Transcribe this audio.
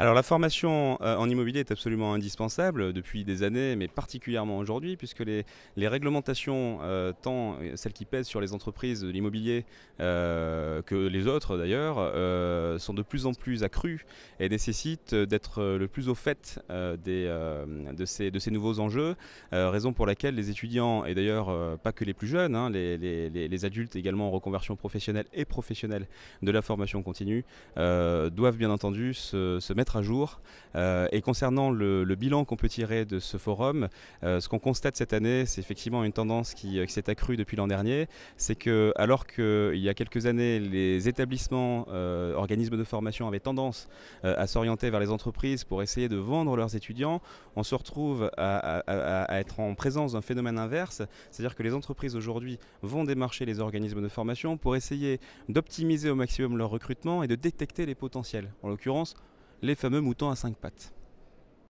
Alors la formation euh, en immobilier est absolument indispensable depuis des années, mais particulièrement aujourd'hui, puisque les, réglementations, euh, tant celles qui pèsent sur les entreprises de l'immobilier euh, que les autres d'ailleurs, sont de plus en plus accrues et nécessitent d'être le plus au fait de, ces, nouveaux enjeux, raison pour laquelle les étudiants, et d'ailleurs pas que les plus jeunes, hein, les, adultes également en reconversion professionnelle et professionnelle de la formation continue, doivent bien entendu se, se mettre à jour. Euh, et concernant le, bilan qu'on peut tirer de ce forum, euh, ce qu'on constate cette année, c'est effectivement une tendance qui, euh, s'est accrue depuis l'an dernier. C'est que, alors qu'il y a quelques années, les établissements, organismes de formation avaient tendance à s'orienter vers les entreprises pour essayer de vendre leurs étudiants, on se retrouve à, à être en présence d'un phénomène inverse, c'est-à-dire que les entreprises aujourd'hui vont démarcher les organismes de formation pour essayer d'optimiser au maximum leur recrutement et de détecter les potentiels. En l'occurrence, les fameux moutons à cinq pattes.